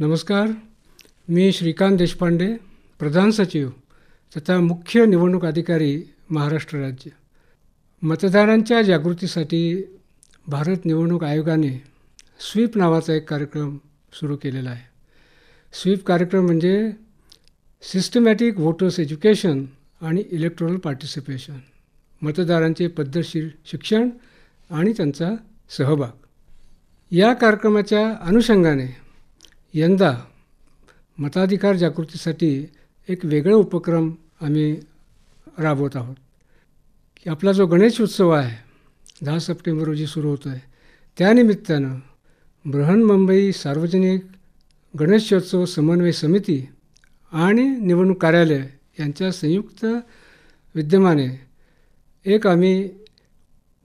नमस्कार मी श्रीकांत देशपांडे प्रधान सचिव तथा मुख्य निवडणूक अधिकारी महाराष्ट्र राज्य मतदारांच्या जागृतीसाठी भारत निवडणूक आयोगाने स्वीप नावाचा एक कार्यक्रम सुरू केलेला आहे स्वीप कार्यक्रम म्हणजे सिस्टमॅटिक वोटर्स एज्युकेशन आणि इलेक्ट्रोनल पार्टिसिपेशन मतदारांचे पद्धतशीर शिक्षण आणि त्यांचा सहभाग या कार्यक्रमाच्या अनुषंगाने यंदा मताधिकार जागृतीसाठी एक वेगळा उपक्रम आम्ही राबवत आहोत की आपला जो गणेश उत्सव आहे दहा सप्टेंबर रोजी सुरू होतो आहे त्यानिमित्तानं बृहन्मुंबई सार्वजनिक गणेशोत्सव समन्वय समिती आणि निवडणूक कार्यालय यांच्या संयुक्त विद्यमाने एक आम्ही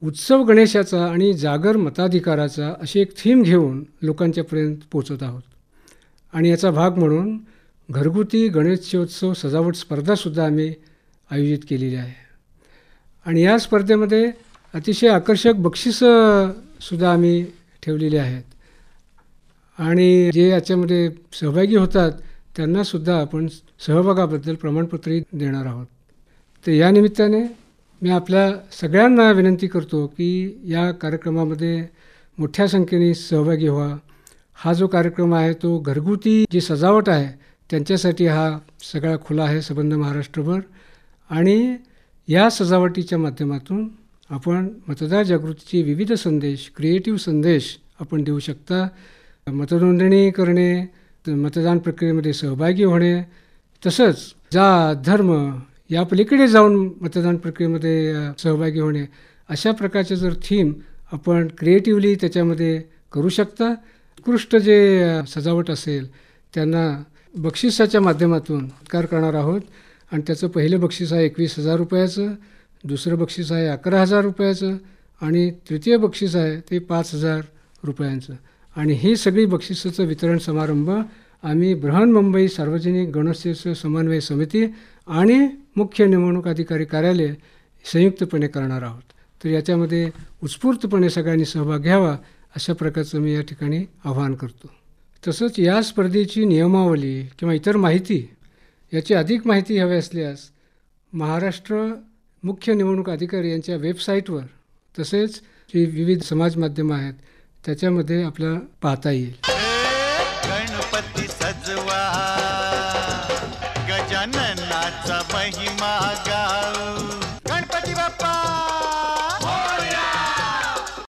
उत्सव गणेशाचा आणि जागर मताधिकाराचा अशी एक थीम घेऊन लोकांच्यापर्यंत पोचत आहोत आणि याचा भाग म्हणून घरगुती गणेशोत्सव सजावट स्पर्धासुद्धा आम्ही आयोजित केलेली आहे आणि या स्पर्धेमध्ये अतिशय आकर्षक बक्षीसंसुद्धा आम्ही ठेवलेली आहेत आणि जे याच्यामध्ये सहभागी होतात त्यांनासुद्धा आपण सहभागाबद्दल प्रमाणपत्रही देणार आहोत तर या निमित्ताने मी आपल्या सगळ्यांना विनंती करतो की या कार्यक्रमामध्ये मोठ्या संख्येने सहभागी व्हा हा जो कार्यक्रम आहे तो घरगुती जी सजावट आहे त्यांच्यासाठी हा सगळा खुला आहे संबंध महाराष्ट्रभर आणि या सजावटीच्या माध्यमातून आपण मतदार जागृतीचे विविध संदेश क्रिएटिव्ह संदेश आपण देऊ शकता मतनोंदणी करणे मतदान प्रक्रियेमध्ये सहभागी होणे तसंच जा धर्म या पलीकडे जाऊन मतदान प्रक्रियेमध्ये सहभागी होणे अशा प्रकारचे जर थीम आपण क्रिएटिव्हली त्याच्यामध्ये करू शकता उत्कृष्ट जे सजावट असेल त्यांना बक्षिसाच्या माध्यमातून उत्कार करणार आहोत आणि त्याचं पहिलं बक्षीस आहे एकवीस हजार रुपयाचं दुसरं बक्षीस आहे अकरा हजार रुपयाचं आणि तृतीय बक्षीस आहे ते पाच हजार रुपयांचं आणि ही सगळी बक्षिसाचं वितरण समारंभ आम्ही बृहन्मुंबई सार्वजनिक गणेशोत्सव समन्वय समिती आणि मुख्य निवडणूक अधिकारी कार्यालय संयुक्तपणे करणार आहोत तर याच्यामध्ये उत्स्फूर्तपणे सगळ्यांनी सहभाग घ्यावा अशा प्रकारचं मी या ठिकाणी आव्हान करतो तसंच या स्पर्धेची नियमावली किंवा इतर माहिती याची अधिक माहिती हवी असल्यास महाराष्ट्र मुख्य निवडणूक अधिकारी यांच्या वेबसाईटवर तसेच जी विविध समाज माध्यम आहेत त्याच्यामध्ये आपल्याला पाहता येईल गणपती सजवा गजाननाचा महिमा